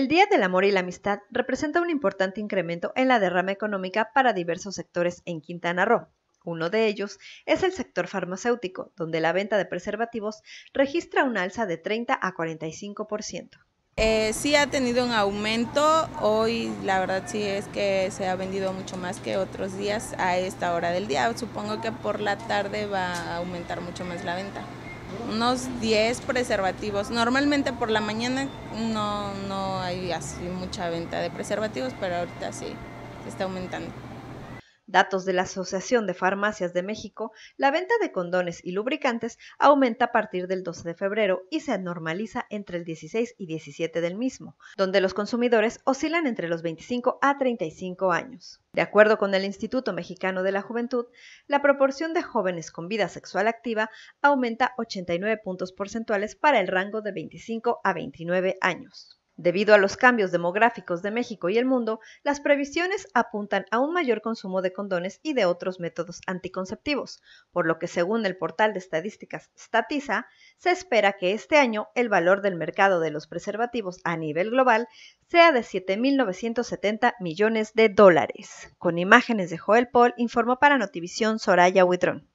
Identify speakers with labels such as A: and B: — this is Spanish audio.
A: El Día del Amor y la Amistad representa un importante incremento en la derrama económica para diversos sectores en Quintana Roo. Uno de ellos es el sector farmacéutico, donde la venta de preservativos registra un alza de 30 a 45%. Eh, sí ha tenido un aumento, hoy la
B: verdad sí es que se ha vendido mucho más que otros días a esta hora del día, supongo que por la tarde va a aumentar mucho más la venta unos 10 preservativos. Normalmente por la mañana no, no hay así mucha venta de preservativos, pero ahorita sí, se está aumentando.
A: Datos de la Asociación de Farmacias de México, la venta de condones y lubricantes aumenta a partir del 12 de febrero y se normaliza entre el 16 y 17 del mismo, donde los consumidores oscilan entre los 25 a 35 años. De acuerdo con el Instituto Mexicano de la Juventud, la proporción de jóvenes con vida sexual activa aumenta 89 puntos porcentuales para el rango de 25 a 29 años. Debido a los cambios demográficos de México y el mundo, las previsiones apuntan a un mayor consumo de condones y de otros métodos anticonceptivos, por lo que según el portal de estadísticas Statiza, se espera que este año el valor del mercado de los preservativos a nivel global sea de 7.970 millones de dólares. Con imágenes de Joel Paul, informó para Notivisión Soraya Huitrón.